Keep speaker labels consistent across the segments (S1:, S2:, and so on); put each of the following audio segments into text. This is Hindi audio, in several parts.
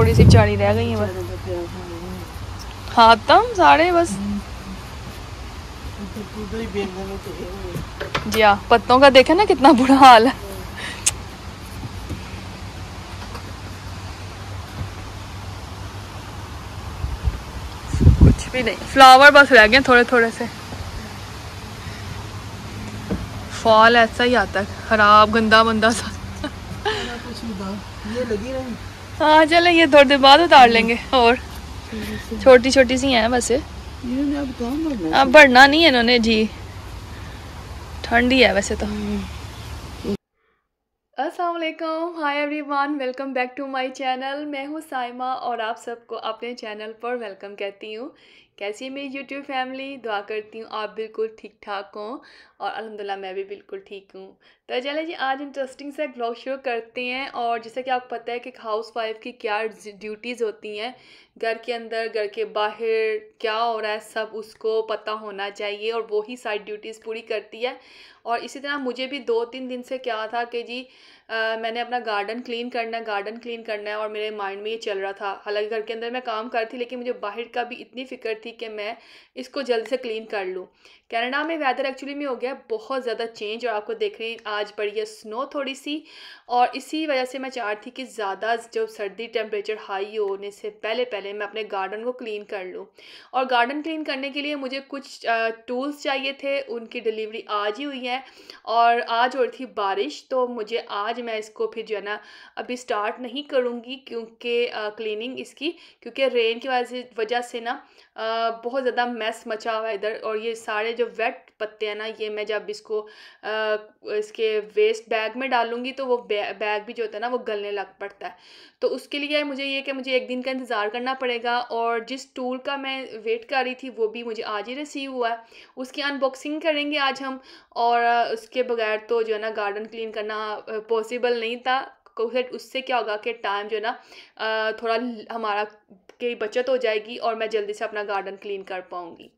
S1: थोड़ी सी चाड़ी रह गई है बस खातम हाँ, तो सारे बस जी हाँ पत्तों का देखा ना कितना बुरा हाल है कुछ भी नहीं फ्लावर बस रह गए थोड़े थोड़े से फॉल ऐसा ही आता है खराब गंदा बंदा सा कुछ ये लगी रही हाँ चलें ये थोड़ी देर बाद उतार लेंगे और छोटी छोटी सी हैं वैसे अब बढ़ना नहीं है इन्होंने जी ठंडी है वैसे तो असलम hi one welcome back to my channel मैं हूँ साइमा और आप सबको अपने चैनल पर वेलकम कहती हूँ कैसी है मेरी YouTube फैमिली दुआ करती हूँ आप बिल्कुल ठीक ठाक हों और अलहमदिल्ला मैं भी बिल्कुल ठीक हूँ तो चले जी आज इंटरेस्टिंग सा ब्लॉग शुरू करते हैं और जैसा कि आपको पता है कि हाउस वाइफ की क्या ड्यूटीज़ होती हैं घर के अंदर घर के बाहर क्या हो रहा है सब उसको पता होना चाहिए और वो ही ड्यूटीज़ पूरी करती है और इसी तरह मुझे भी दो तीन दिन से क्या था कि जी आ, मैंने अपना गार्डन क्लीन करना है गार्डन क्लीन करना है और मेरे माइंड में ये चल रहा था हालांकि घर के अंदर मैं काम करती लेकिन मुझे बाहर का भी इतनी फ़िक्र थी थी कि मैं इसको जल्दी से क्लीन कर लूँ कैनेडा में वेदर एक्चुअली में हो गया बहुत ज़्यादा चेंज और आपको देख रहे हैं आज पड़ी है स्नो थोड़ी सी और इसी वजह से मैं चाह थी कि ज़्यादा जब सर्दी टेम्परेचर हाई होने से पहले पहले मैं अपने गार्डन को क्लीन कर लूँ और गार्डन क्लीन करने के लिए मुझे कुछ टूल्स चाहिए थे उनकी डिलीवरी आज ही हुई है और आज हो रही थी बारिश तो मुझे आज मैं इसको फिर जो है ना अभी स्टार्ट नहीं करूँगी क्योंकि क्लीनिंग इसकी क्योंकि रेन की वजह से ना बहुत ज़्यादा मैस मचा हुआ है इधर और ये सारे जो वेट पत्ते हैं ना ये मैं जब इसको इसके वेस्ट बैग में डालूँगी तो वो बैग भी जो होता है ना वो गलने लग पड़ता है तो उसके लिए मुझे ये कि मुझे एक दिन का इंतज़ार करना पड़ेगा और जिस टूल का मैं वेट कर रही थी वो भी मुझे आज ही रिसीव हुआ है उसकी अनबॉक्सिंग करेंगे आज हम और उसके बगैर तो जो है ना गार्डन क्लीन करना पॉसिबल नहीं था तो उससे क्या होगा कि टाइम जो है ना थोड़ा हमारा की बचत हो जाएगी और मैं जल्दी से अपना गार्डन क्लीन कर पाऊँगी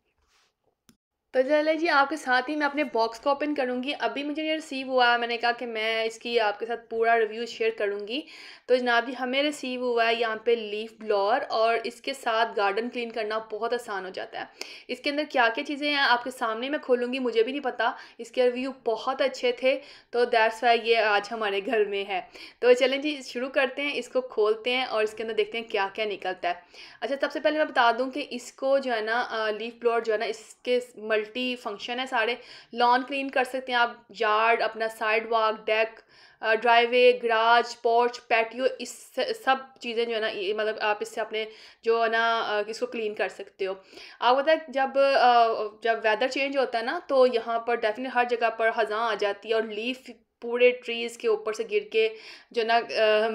S1: तो चले जी आपके साथ ही मैं अपने बॉक्स को ओपन करूँगी अभी मुझे ये रिसीव हुआ है मैंने कहा कि मैं इसकी आपके साथ पूरा रिव्यू शेयर करूँगी तो जनाब जी हमें रिसीव हुआ है यहाँ पे लीफ ब्लॉर और इसके साथ गार्डन क्लीन करना बहुत आसान हो जाता है इसके अंदर क्या क्या चीज़ें हैं आपके सामने मैं खोलूँगी मुझे भी नहीं पता इसके रिव्यू बहुत अच्छे थे तो दैट्स वाई ये आज हमारे घर में है तो चलें जी शुरू करते हैं इसको खोलते हैं और इसके अंदर देखते हैं क्या क्या निकलता है अच्छा सबसे पहले मैं बता दूँ कि इसको जो है ना लीफ ब्लॉर जो है ना इसके मल्टी फंक्शन है सारे लॉन क्लीन कर सकते हैं आप यार्ड अपना sidewalk deck driveway garage porch patio इस सब चीज़ें जो है ना मतलब आप इससे अपने जो है ना इसको क्लीन कर सकते हो आप होता है जब जब वेदर चेंज होता है ना तो यहाँ पर डेफिनेट हर जगह पर हज़ा आ जाती है और लीफ पूरे ट्रीज़ के ऊपर से गिर के जो ना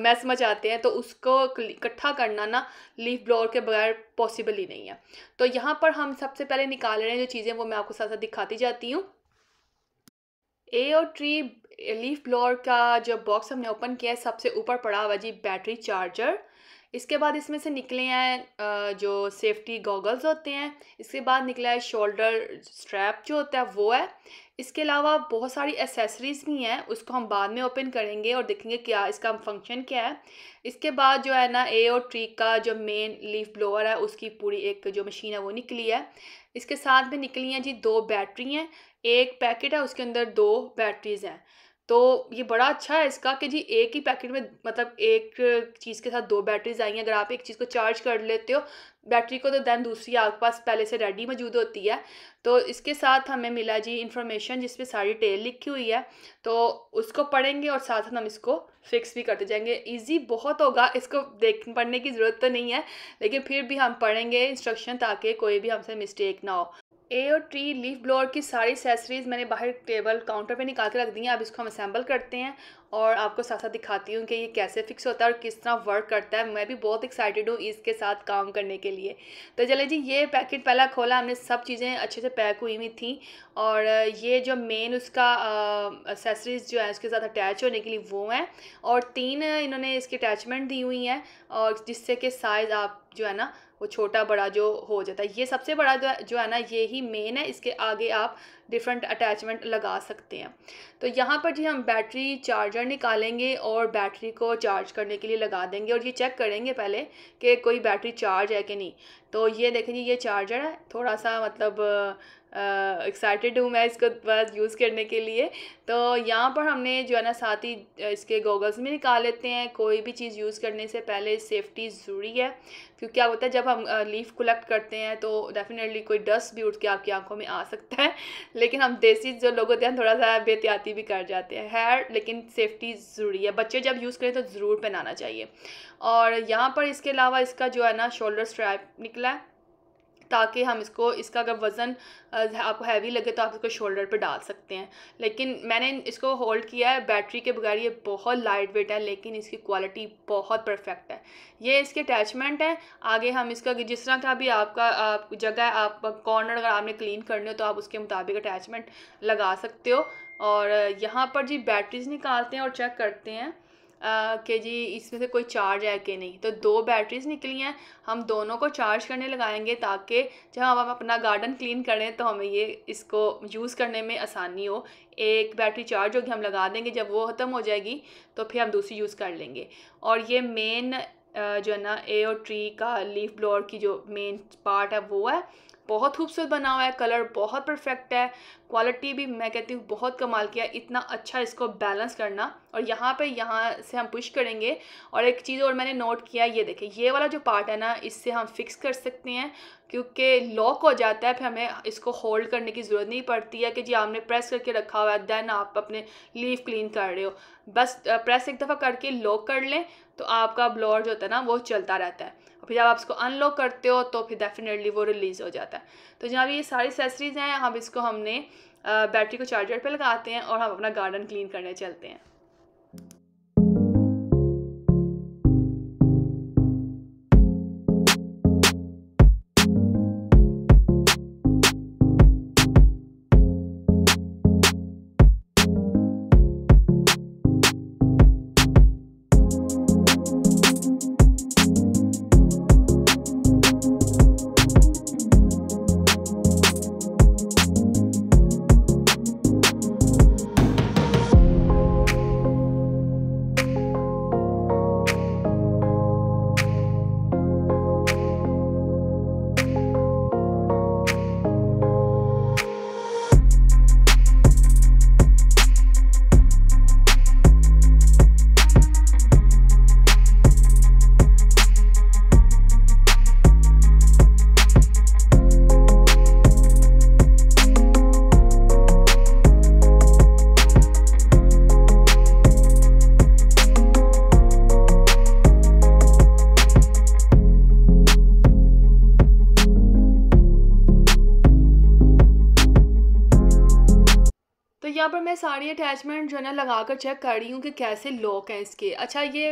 S1: मैस मचाते हैं तो उसको इकट्ठा करना ना लीफ ब्लोअर के बगैर पॉसिबल ही नहीं है तो यहाँ पर हम सबसे पहले निकाल रहे हैं जो चीज़ें वो मैं आपको साथ साथ दिखाती जाती हूँ ए और ट्री लीफ ब्लोअर का जो बॉक्स हमने ओपन किया है सबसे ऊपर पड़ा हुआ जी बैटरी चार्जर इसके बाद इसमें से निकले हैं जो सेफ्टी गॉगल्स होते हैं इसके बाद निकला है शोल्डर स्ट्रैप जो होता है वो है इसके अलावा बहुत सारी एसेसरीज़ भी हैं उसको हम बाद में ओपन करेंगे और देखेंगे क्या इसका फंक्शन क्या है इसके बाद जो है ना ए और ट्री का जो मेन लीफ ब्लोअर है उसकी पूरी एक जो मशीन है वो निकली है इसके साथ में निकली हैं जी दो बैटरी हैं एक पैकेट है उसके अंदर दो बैटरीज़ हैं तो ये बड़ा अच्छा है इसका कि जी एक ही पैकेट में मतलब एक चीज़ के साथ दो बैटरीज आई हैं अगर आप एक चीज़ को चार्ज कर लेते हो बैटरी को तो दैन दूसरी आपके पास पहले से रेडी मौजूद होती है तो इसके साथ हमें मिला जी इन्फॉर्मेशन जिस सारी टेल लिखी हुई है तो उसको पढ़ेंगे और साथ हम इसको फिक्स भी करते जाएंगे इजी बहुत होगा इसको देख पढ़ने की ज़रूरत तो नहीं है लेकिन फिर भी हम पढ़ेंगे इंस्ट्रक्शन ताकि कोई भी हमसे मिस्टेक ना हो ए और ट्री लीफ ब्लोअर की सारी एक्सेसरीज़ मैंने बाहर टेबल काउंटर पे निकाल के रख दी हैं अब इसको हम असेंबल करते हैं और आपको साथ साथ दिखाती हूँ कि ये कैसे फिक्स होता है और किस तरह वर्क करता है मैं भी बहुत एक्साइटेड हूँ इसके साथ काम करने के लिए तो चले जी ये पैकेट पहला खोला हमने सब चीज़ें अच्छे से पैक हुई हुई थी और ये जो मेन उसका एसेसरीज़ जो है उसके साथ अटैच होने के लिए वो हैं और तीन इन्होंने इसकी अटैचमेंट दी हुई हैं और जिससे कि साइज़ आप जो है ना वो छोटा बड़ा जो हो जाता है ये सबसे बड़ा जो है ना ये ही मेन है इसके आगे आप डिफरेंट अटैचमेंट लगा सकते हैं तो यहाँ पर जी हम बैटरी चार्जर निकालेंगे और बैटरी को चार्ज करने के लिए लगा देंगे और ये चेक करेंगे पहले कि कोई बैटरी चार्ज है कि नहीं तो ये देखें जी ये चार्जर है थोड़ा सा मतलब एक्साइटेड हूँ मैं इसको बस यूज़ करने के लिए तो यहाँ पर हमने जो है ना साथ ही इसके गॉगल्स भी निकाल लेते हैं कोई भी चीज़ यूज़ करने से पहले सेफ्टी ज़रूरी है क्योंकि क्या होता है जब हम लीफ कलेक्ट करते हैं तो डेफिनेटली कोई डस्ट भी उठ के आपकी आंखों में आ सकता है लेकिन हम देसी जो लोग होते हैं थोड़ा सा बेहतियाती भी कर जाते हैं हेयर लेकिन सेफ्टी ज़रूरी है बच्चे जब यूज़ करें तो ज़रूर पहनाना चाहिए और यहाँ पर इसके अलावा इसका जो है ना शोल्डर स्ट्रैप निकला है ताकि हम इसको इसका अगर वज़न आपको हैवी लगे तो आप इसको शोल्डर पे डाल सकते हैं लेकिन मैंने इसको होल्ड किया है बैटरी के बगैर ये बहुत लाइट वेट है लेकिन इसकी क्वालिटी बहुत परफेक्ट है ये इसके अटैचमेंट है आगे हम इसका जिस तरह का भी आपका आप जगह है आप कॉर्नर अगर आपने क्लीन करनी हो तो आप उसके मुताबिक अटैचमेंट लगा सकते हो और यहाँ पर जी बैटरीज निकालते हैं और चेक करते हैं कि जी इसमें से कोई चार्ज है कि नहीं तो दो बैटरीज़ निकली हैं हम दोनों को चार्ज करने लगाएंगे ताकि जब हम अपना गार्डन क्लीन करें तो हमें ये इसको यूज़ करने में आसानी हो एक बैटरी चार्ज होगी हम लगा देंगे जब वो ख़त्म हो जाएगी तो फिर हम दूसरी यूज़ कर लेंगे और ये मेन जो है ना ए और ट्री का लीफ ब्लॉर की जो मेन पार्ट है वो है बहुत खूबसूरत बना हुआ है कलर बहुत परफेक्ट है क्वालिटी भी मैं कहती हूँ बहुत कमाल किया इतना अच्छा इसको बैलेंस करना और यहाँ पे यहाँ से हम पुश करेंगे और एक चीज़ और मैंने नोट किया ये देखें ये वाला जो पार्ट है ना इससे हम फिक्स कर सकते हैं क्योंकि लॉक हो जाता है फिर हमें इसको होल्ड करने की ज़रूरत नहीं पड़ती है कि जी आपने प्रेस करके रखा हुआ है देन आप अपने लीव क्लीन कर रहे हो बस प्रेस एक दफ़ा करके लॉक कर लें तो आपका ब्लॉर जो होता है ना वो चलता रहता है और फिर जब आप इसको अनलॉक करते हो तो फिर डेफिनेटली वो रिलीज़ हो जाता है तो जहाँ ये सारी सेसरीज़ हैं अब इसको हमने बैटरी को चार्जर पे लगाते हैं और हम अपना गार्डन क्लीन करने चलते हैं ना लगा कर चेक कर रही हूँ कि कैसे लॉक हैं इसके अच्छा ये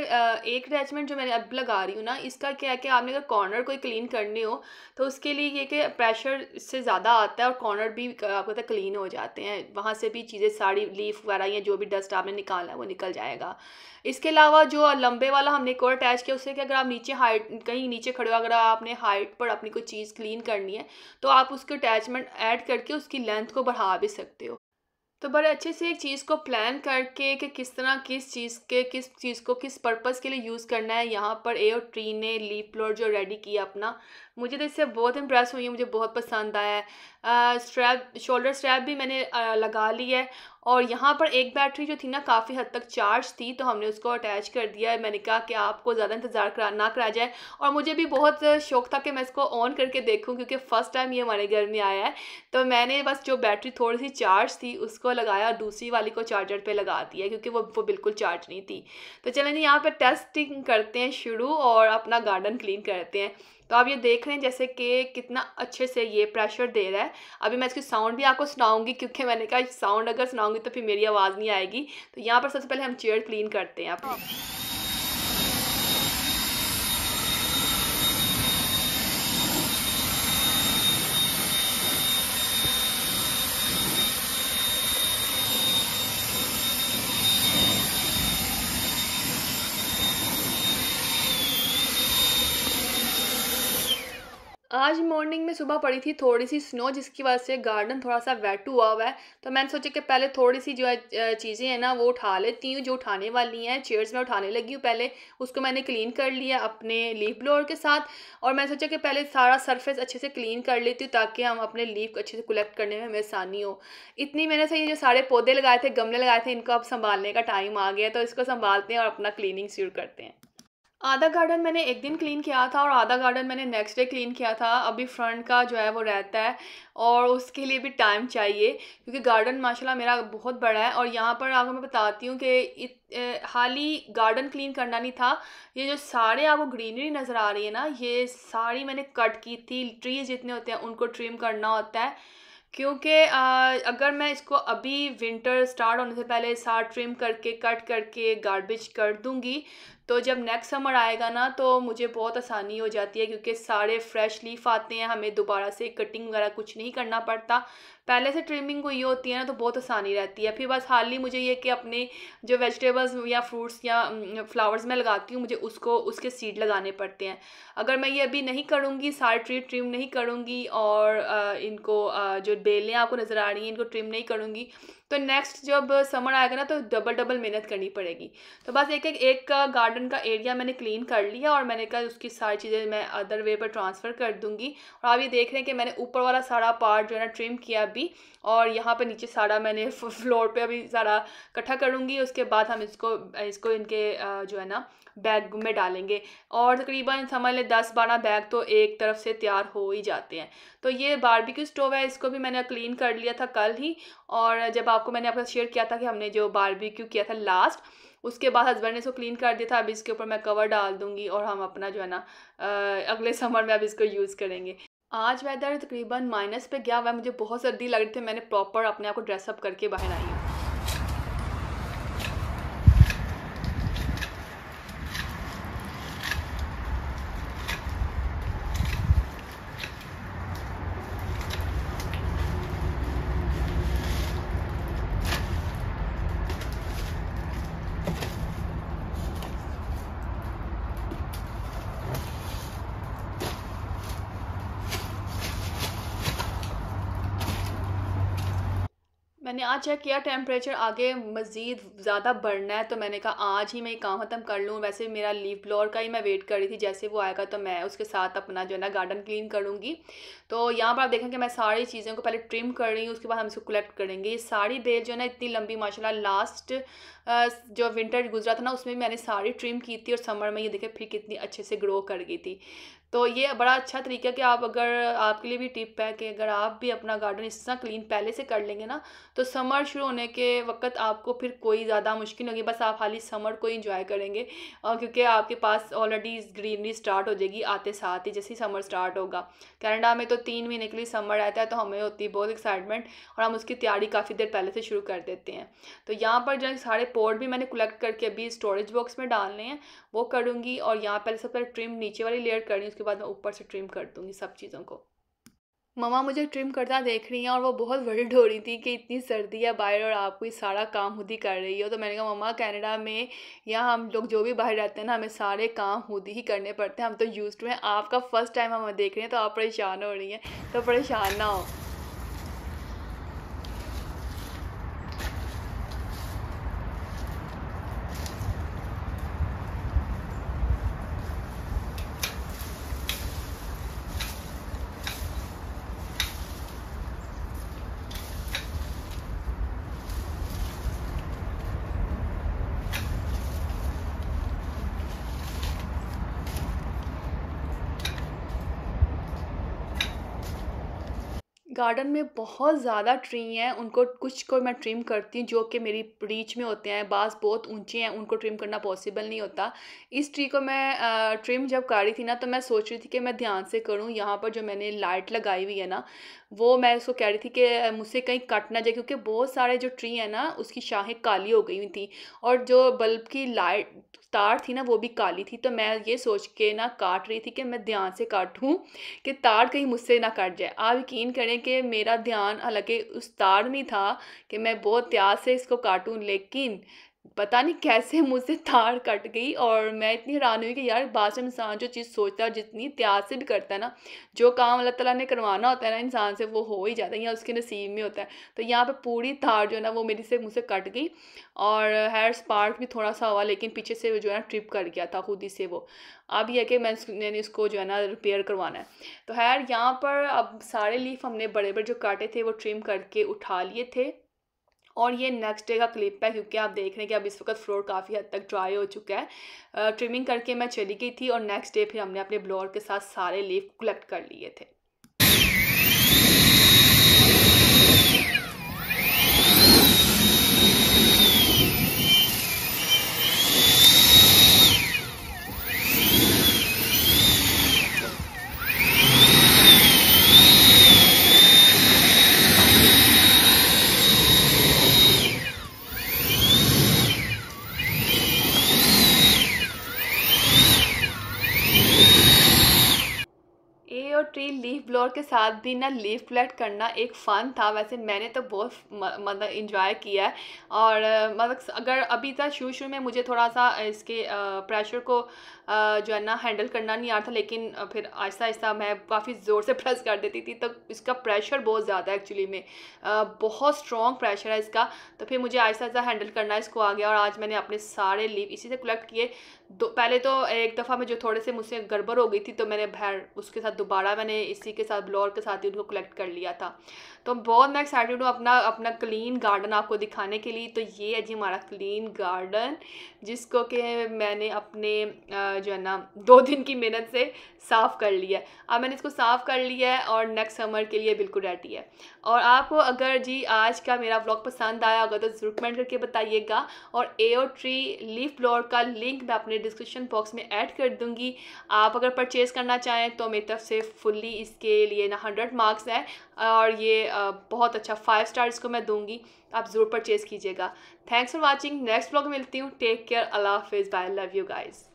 S1: एक अटैचमेंट जो मैंने अब लगा रही हूँ ना इसका क्या है कि आपने अगर कॉर्नर कोई क्लीन करने हो तो उसके लिए ये कि प्रेशर इससे ज़्यादा आता है और कॉर्नर भी आपको पता क्लीन हो जाते हैं वहाँ से भी चीज़ें साड़ी लीफ वगैरह या जो भी डस्ट आपने निकालना है वो निकल जाएगा इसके अलावा जो लंबे वाला हमने एक और अटैच किया उससे कि अगर आप नीचे हाइट कहीं नीचे खड़े हो अगर आपने हाइट पर अपनी कोई चीज़ क्लीन करनी है तो आप उसके अटैचमेंट ऐड करके उसकी लेंथ को बढ़ा भी सकते हो तो बड़े अच्छे से एक चीज़ को प्लान करके कि किस तरह किस चीज़ के किस चीज़ को किस पर्पज़ के लिए यूज़ करना है यहाँ पर ए और ट्री ने लीप प्लॉट जो रेडी किया अपना मुझे तो इससे बहुत इंप्रेस हुई है मुझे बहुत पसंद आया है स्ट्रैप शोल्डर स्ट्रैप भी मैंने आ, लगा ली है और यहाँ पर एक बैटरी जो थी ना काफ़ी हद तक चार्ज थी तो हमने उसको अटैच कर दिया है मैंने कहा कि आपको ज़्यादा इंतज़ार करा ना कराया जाए और मुझे भी बहुत शौक था कि मैं इसको ऑन करके देखूँ क्योंकि फ़र्स्ट टाइम ये हमारे घर में आया है तो मैंने बस जो बैटरी थोड़ी सी चार्ज थी उसको लगाया और दूसरी वाली को चार्जर पर लगा दिया क्योंकि वो वो बिल्कुल चार्ज नहीं थी तो चलें यहाँ पर टेस्टिंग करते हैं शुरू और अपना गार्डन क्लीन करते हैं तो आप ये देख रहे हैं जैसे कि कितना अच्छे से ये प्रेशर दे रहा है अभी मैं इसकी साउंड भी आपको सुनाऊंगी क्योंकि मैंने कहा साउंड अगर सुनाऊंगी तो फिर मेरी आवाज़ नहीं आएगी तो यहाँ पर सबसे पहले हम चेयर क्लीन करते हैं आप आज मॉर्निंग में सुबह पड़ी थी थोड़ी सी स्नो जिसकी वजह से गार्डन थोड़ा सा वेट हुआ हुआ है तो मैंने सोचा कि पहले थोड़ी सी जो है चीज़ें हैं ना वो उठा लेती हूँ जो उठाने वाली हैं चेयर्स में उठाने लगी हूँ पहले उसको मैंने क्लीन कर लिया अपने लीफ ब्लोअर के साथ और मैंने सोचा कि पहले सारा सरफेस अच्छे से क्लीन कर लेती हूँ ताकि हम अपने लीफ अच्छे से कलेक्ट करने में हमें आसानी हो इतनी मैंने सही जो सारे पौधे लगाए थे गमले लगाए थे इनको अब संभालने का टाइम आ गया तो इसको संभालते हैं और अपना क्लिनिंग शुरू करते हैं आधा गार्डन मैंने एक दिन क्लीन किया था और आधा गार्डन मैंने नेक्स्ट डे क्लीन किया था अभी फ्रंट का जो है वो रहता है और उसके लिए भी टाइम चाहिए क्योंकि गार्डन माशाल्लाह मेरा बहुत बड़ा है और यहाँ पर आपको मैं बताती हूँ कि हाल ही गार्डन क्लीन करना नहीं था ये जो सारे आपको ग्रीनरी नज़र आ रही है ना ये सारी मैंने कट की थी ट्रीज जितने होते हैं उनको ट्रिम करना होता है क्योंकि अगर मैं इसको अभी विंटर स्टार्ट होने से पहले सार ट्रिम करके कट करके गार्बेज कर दूंगी तो जब नेक्स्ट समर आएगा ना तो मुझे बहुत आसानी हो जाती है क्योंकि सारे फ्रेश लीफ आते हैं हमें दोबारा से कटिंग वगैरह कुछ नहीं करना पड़ता पहले से ट्रिमिंग हुई होती है ना तो बहुत आसानी रहती है फिर बस हाल ही मुझे ये कि अपने जो वेजिटेबल्स या फ्रूट्स या फ्लावर्स मैं लगाती हूँ मुझे उसको उसके सीड लगाने पड़ते हैं अगर मैं ये अभी नहीं करूँगी सारे ट्री ट्रिम नहीं करूँगी और इनको जो बेलें आपको नज़र आ रही हैं इनको ट्रिम नहीं करूँगी तो नेक्स्ट जब समर आएगा ना तो डबल डबल मेहनत करनी पड़ेगी तो बस एक एक एक गार्डन का एरिया मैंने क्लीन कर लिया और मैंने कहा उसकी सारी चीज़ें मैं अदर वे पर ट्रांसफ़र कर दूंगी और आप ये देख रहे हैं कि मैंने ऊपर वाला सारा पार्ट जो है ना ट्रिम किया अभी और यहाँ पर नीचे सारा मैंने फ्लोर पर अभी सारा इकट्ठा करूँगी उसके बाद हम इसको इसको इनके जो है ना बैग में डालेंगे और तकरीबन समझ लें दस बारह बैग तो एक तरफ से तैयार हो ही जाते हैं तो ये बारबेक्यू स्टोव है इसको भी मैंने क्लीन कर लिया था कल ही और जब आपको मैंने आपका शेयर किया था कि हमने जो बारबेक्यू किया था लास्ट उसके बाद हस्बैंड ने इसको क्लीन कर दिया था अब इसके ऊपर मैं कवर डाल दूँगी और हम अपना जो है ना अगले समर में अब इसको यूज़ करेंगे आज वेदर तकरीबन माइनस पे गया हुआ है मुझे बहुत सर्दी लग रही थी मैंने प्रॉपर अपने आप को ड्रेसअप करके बाहर आई मैंने आज चेक किया टेम्परेचर आगे मज़ीद ज़्यादा बढ़ना है तो मैंने कहा आज ही मैं ये काम ख़त्म कर लूँ वैसे मेरा लीप ब्लोअर का ही मैं वेट कर रही थी जैसे वो आएगा तो मैं उसके साथ अपना जो है ना गार्डन क्लीन करूँगी तो यहाँ पर आप देखें कि मैं सारी चीज़ों को पहले ट्रिम कर रही हूँ उसके बाद हम इसको कलेक्ट करेंगे ये सारी बेल जो है ना इतनी लंबी माशाला लास्ट जो विंटर गुजरा था ना उसमें मैंने सारी ट्रिम की थी और समर में ये देखें फिर कितनी अच्छे से ग्रो कर गई थी तो ये बड़ा अच्छा तरीका कि आप अगर आपके लिए भी टिप है कि अगर आप भी अपना गार्डन इस तरह क्लीन पहले से कर लेंगे ना तो समर शुरू होने के वक्त आपको फिर कोई ज़्यादा मुश्किल होगी बस आप खाली समर को इंजॉय करेंगे और क्योंकि आपके पास ऑलरेडी ग्रीनरी स्टार्ट हो जाएगी आते साथ ही जैसे ही समर स्टार्ट होगा कैनेडा में तो तीन महीने के लिए समर रहता है तो हमें होती है बहुत एक्साइटमेंट और हम उसकी तैयारी काफ़ी देर पहले से शुरू कर देते हैं तो यहाँ पर जो सारे पोर्ट भी मैंने कलेक्ट करके अभी स्टोरेज बॉक्स में डालने हैं वो करूँगी और यहाँ पहले सबसे पहले ट्रिम नीचे वाली लेयर करनी उसके बाद मैं ऊपर से ट्रिम कर दूँगी सब चीज़ों को ममा मुझे ट्रिम करता देख रही हैं और वो बहुत वर्ल्ड हो रही थी कि इतनी सर्दी है बाहर और आपको ये सारा काम खुद ही कर रही हो तो मैंने कहा ममा कनाडा में या हम लोग जो भी बाहर रहते हैं ना हमें सारे काम खुद ही करने पड़ते हैं हम तो यूज टू हैं आपका फर्स्ट टाइम हम देख रहे हैं तो आप परेशान हो रही हैं तो परेशान ना हो गार्डन में बहुत ज़्यादा ट्री हैं उनको कुछ को मैं ट्रिम करती हूँ जो कि मेरी रीच में होते हैं बास बहुत ऊंचे हैं उनको ट्रिम करना पॉसिबल नहीं होता इस ट्री को मैं ट्रिम जब कर रही थी ना तो मैं सोच रही थी कि मैं ध्यान से करूँ यहाँ पर जो मैंने लाइट लगाई हुई है ना वो मैं उसको कह रही थी कि मुझसे कहीं कट ना जाए क्योंकि बहुत सारे जो ट्री हैं ना उसकी शाहें काली हो गई हुई थी और जो बल्ब की लाइट तार थी ना वो भी काली थी तो मैं ये सोच के ना काट रही थी कि मैं ध्यान से काटूँ कि तार कहीं मुझसे ना काट जाए आप यकीन करें कि मेरा ध्यान हालांकि उस तार में था कि मैं बहुत प्यार से इसको काटूँ लेकिन पता नहीं कैसे मुझसे तार कट गई और मैं इतनी हैरान हुई कि यार बाद में इंसान जो चीज़ सोचता है जितनी त्याग से भी करता है ना जो काम अल्लाह ताला ने करवाना होता है ना इंसान से वो हो ही जाता है या उसके नसीब में होता है तो यहाँ पे पूरी तार जो है ना वो मेरी से मुझसे कट गई और हेयर स्पार्क भी थोड़ा सा हुआ लेकिन पीछे से जो है ना ट्रिप कर गया था खुद ही से वो अब यह कि मैं मैंने इसको जो है ना रिपेयर करवाना है तो हेयर यहाँ पर अब सारे लीफ हमने बड़े बड़े जो काटे थे वो ट्रिम करके उठा लिए थे और ये नेक्स्ट डे का क्लिप है क्योंकि आप देख रहे हैं कि अब इस वक्त फ्लोर काफ़ी हद तक ड्राई हो चुका है ट्रिमिंग करके मैं चली गई थी और नेक्स्ट डे फिर हमने अपने ब्लोअर के साथ सारे लीव कलेक्ट कर लिए थे फ्लोर के साथ भी ना लीव फ्लैट करना एक फ़न था वैसे मैंने तो बहुत मतलब इंजॉय किया है और मतलब अगर अभी तक शुरू शुरू में मुझे थोड़ा सा इसके प्रेशर को जो है ना हैंडल करना नहीं आ रहा था लेकिन फिर आहिस्ता आहिस्ता मैं काफ़ी ज़ोर से प्रेस कर देती थी तो इसका प्रेशर बहुत ज़्यादा है एक्चुअली में बहुत स्ट्रॉन्ग प्रेशर है इसका तो फिर मुझे आहिस्ता आहिस्ता हैंडल करना इसको आ गया और आज मैंने अपने सारे लीव इसी से कलेक्ट किए दो पहले तो एक दफ़ा में जो थोड़े से मुझसे गड़बड़ हो गई थी तो मैंने भैर उसके साथ दोबारा मैंने इसी के साथ ब्लोर के साथ ही उनको कलेक्ट कर लिया था तो बहुत मैं एक्साइटेड हूँ अपना अपना क्लीन गार्डन आपको दिखाने के लिए तो ये है जी हमारा क्लीन गार्डन जिसको कि मैंने अपने जो है ना दो दिन की मेहनत से साफ़ कर लिया है अब मैंने इसको साफ़ कर लिया है और नेक्स्ट समर के लिए बिल्कुल रेडी है और आपको अगर जी आज का मेरा ब्लॉग पसंद आया होगा तो ज़रूर कमेंट करके बताइएगा और ए और ट्री लीफ ब्लोर का लिंक मैं अपने डिस्क्रिप्शन बॉक्स में ऐड कर दूँगी आप अगर परचेज़ करना चाहें तो मेरी तरफ से फुल्ली इसके लिए ना हंड्रेड मार्क्स है और ये बहुत अच्छा फाइव स्टार इसको मैं दूंगी आप ज़रूर परचेज़ कीजिएगा thanks for watching next blog मिलती हूँ टेक केयर अल्लाह हाफिज़ बाय लव यू गाइज़